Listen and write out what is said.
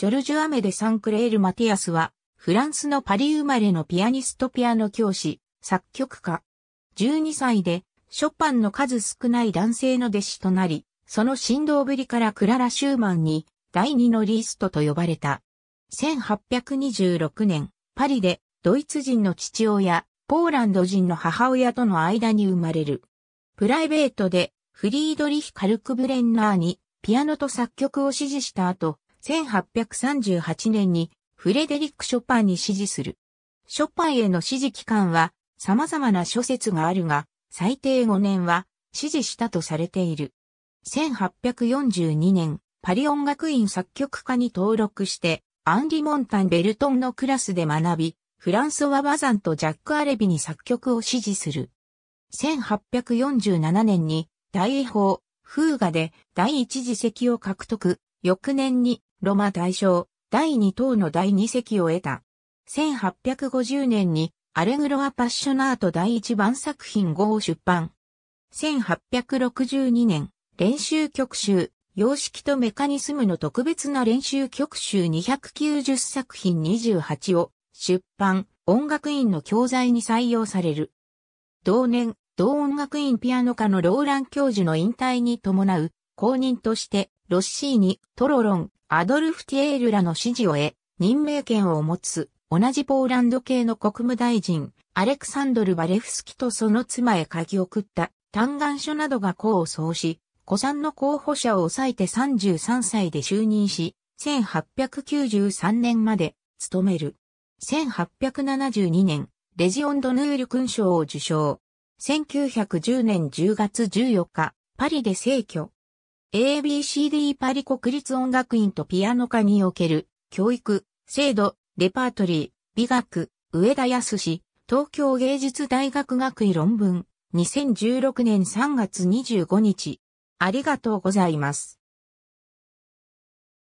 ジョルジュ・アメデ・サンクレール・マティアスは、フランスのパリ生まれのピアニストピアノ教師、作曲家。12歳で、ショパンの数少ない男性の弟子となり、その振動ぶりからクララ・シューマンに、第二のリーストと呼ばれた。1826年、パリで、ドイツ人の父親、ポーランド人の母親との間に生まれる。プライベートで、フリードリヒ・カルクブレンナーに、ピアノと作曲を指示した後、1838年にフレデリック・ショパンに支持する。ショパンへの支持期間は様々な諸説があるが、最低5年は支持したとされている。1842年、パリ音楽院作曲家に登録して、アンリ・モンタン・ベルトンのクラスで学び、フランソワ・バザンとジャック・アレビに作曲を支持する。1847年に大英法、フーガで第一次席を獲得。翌年にロマ大将、第2党の第2席を得た。1850年に、アレグロアパッショナート第1番作品5を出版。1862年、練習曲集、様式とメカニズムの特別な練習曲集290作品28を出版、音楽院の教材に採用される。同年、同音楽院ピアノ科のローラン教授の引退に伴う公認として、ロッシーニ、トロロン、アドルフ・ティエールらの支持を得、任命権を持つ、同じポーランド系の国務大臣、アレクサンドル・バレフスキとその妻へ書き送った嘆願書などが功を奏し、古参の候補者を抑えて33歳で就任し、1893年まで務める。1872年、レジオンドヌール勲章を受賞。1910年10月14日、パリで逝去。ABCD パリ国立音楽院とピアノ科における教育、制度、レパートリー、美学、上田康史、東京芸術大学学位論文、2016年3月25日。ありがとうございます。